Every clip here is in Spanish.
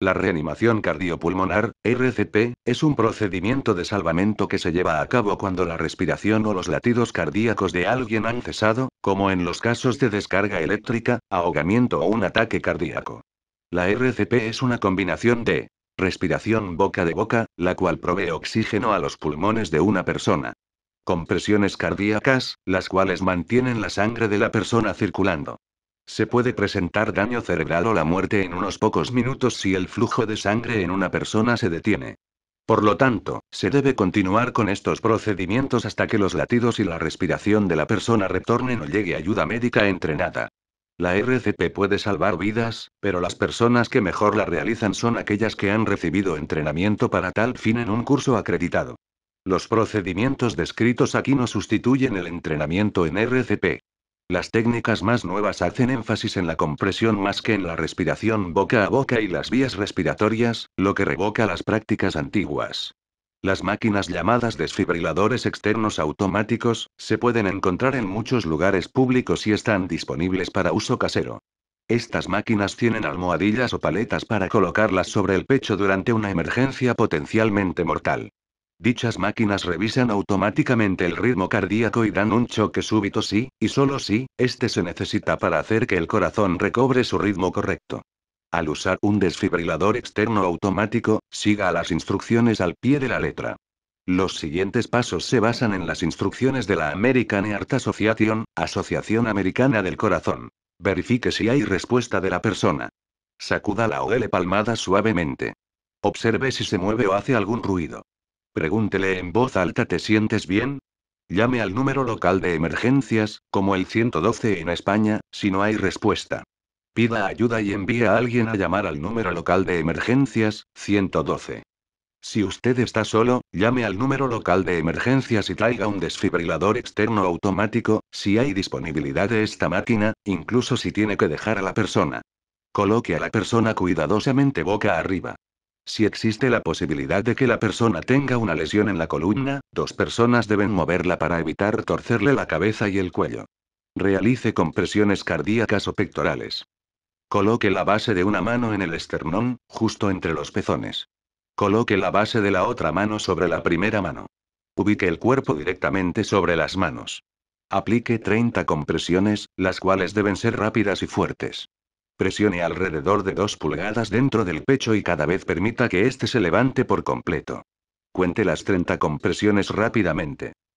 La reanimación cardiopulmonar, RCP, es un procedimiento de salvamento que se lleva a cabo cuando la respiración o los latidos cardíacos de alguien han cesado, como en los casos de descarga eléctrica, ahogamiento o un ataque cardíaco. La RCP es una combinación de respiración boca de boca, la cual provee oxígeno a los pulmones de una persona. Compresiones cardíacas, las cuales mantienen la sangre de la persona circulando. Se puede presentar daño cerebral o la muerte en unos pocos minutos si el flujo de sangre en una persona se detiene. Por lo tanto, se debe continuar con estos procedimientos hasta que los latidos y la respiración de la persona retornen o llegue ayuda médica entrenada. La RCP puede salvar vidas, pero las personas que mejor la realizan son aquellas que han recibido entrenamiento para tal fin en un curso acreditado. Los procedimientos descritos aquí no sustituyen el entrenamiento en RCP. Las técnicas más nuevas hacen énfasis en la compresión más que en la respiración boca a boca y las vías respiratorias, lo que revoca las prácticas antiguas. Las máquinas llamadas desfibriladores externos automáticos, se pueden encontrar en muchos lugares públicos y están disponibles para uso casero. Estas máquinas tienen almohadillas o paletas para colocarlas sobre el pecho durante una emergencia potencialmente mortal. Dichas máquinas revisan automáticamente el ritmo cardíaco y dan un choque súbito si, y solo si, este se necesita para hacer que el corazón recobre su ritmo correcto. Al usar un desfibrilador externo automático, siga las instrucciones al pie de la letra. Los siguientes pasos se basan en las instrucciones de la American Heart Association, Asociación Americana del Corazón. Verifique si hay respuesta de la persona. Sacuda la OL palmada suavemente. Observe si se mueve o hace algún ruido. Pregúntele en voz alta ¿te sientes bien? Llame al número local de emergencias, como el 112 en España, si no hay respuesta. Pida ayuda y envíe a alguien a llamar al número local de emergencias, 112. Si usted está solo, llame al número local de emergencias y traiga un desfibrilador externo automático, si hay disponibilidad de esta máquina, incluso si tiene que dejar a la persona. Coloque a la persona cuidadosamente boca arriba. Si existe la posibilidad de que la persona tenga una lesión en la columna, dos personas deben moverla para evitar torcerle la cabeza y el cuello. Realice compresiones cardíacas o pectorales. Coloque la base de una mano en el esternón, justo entre los pezones. Coloque la base de la otra mano sobre la primera mano. Ubique el cuerpo directamente sobre las manos. Aplique 30 compresiones, las cuales deben ser rápidas y fuertes. Presione alrededor de 2 pulgadas dentro del pecho y cada vez permita que éste se levante por completo. Cuente las 30 compresiones rápidamente.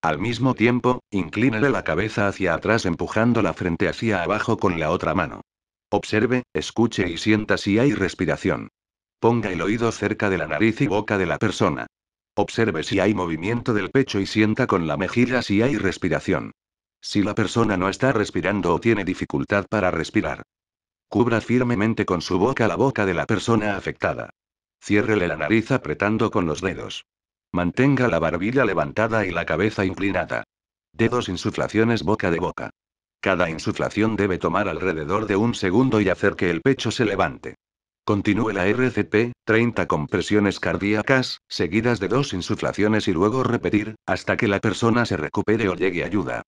Al mismo tiempo, inclínele la cabeza hacia atrás empujando la frente hacia abajo con la otra mano. Observe, escuche y sienta si hay respiración. Ponga el oído cerca de la nariz y boca de la persona. Observe si hay movimiento del pecho y sienta con la mejilla si hay respiración. Si la persona no está respirando o tiene dificultad para respirar. Cubra firmemente con su boca la boca de la persona afectada. Ciérrele la nariz apretando con los dedos. Mantenga la barbilla levantada y la cabeza inclinada. Dedos dos insuflaciones boca de boca. Cada insuflación debe tomar alrededor de un segundo y hacer que el pecho se levante. Continúe la RCP, 30 compresiones cardíacas, seguidas de dos insuflaciones y luego repetir, hasta que la persona se recupere o llegue ayuda.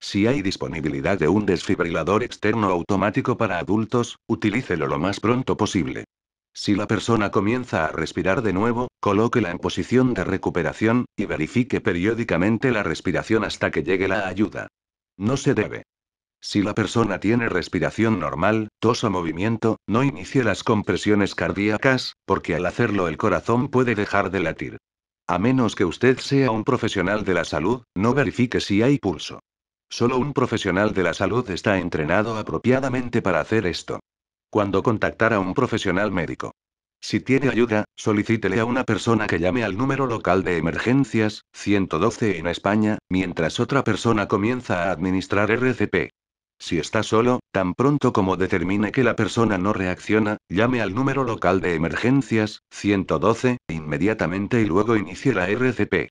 Si hay disponibilidad de un desfibrilador externo automático para adultos, utilícelo lo más pronto posible. Si la persona comienza a respirar de nuevo, colóquela en posición de recuperación, y verifique periódicamente la respiración hasta que llegue la ayuda. No se debe. Si la persona tiene respiración normal, tos o movimiento, no inicie las compresiones cardíacas, porque al hacerlo el corazón puede dejar de latir. A menos que usted sea un profesional de la salud, no verifique si hay pulso. Solo un profesional de la salud está entrenado apropiadamente para hacer esto cuando contactar a un profesional médico. Si tiene ayuda, solicítele a una persona que llame al número local de emergencias, 112 en España, mientras otra persona comienza a administrar RCP. Si está solo, tan pronto como determine que la persona no reacciona, llame al número local de emergencias, 112, inmediatamente y luego inicie la RCP.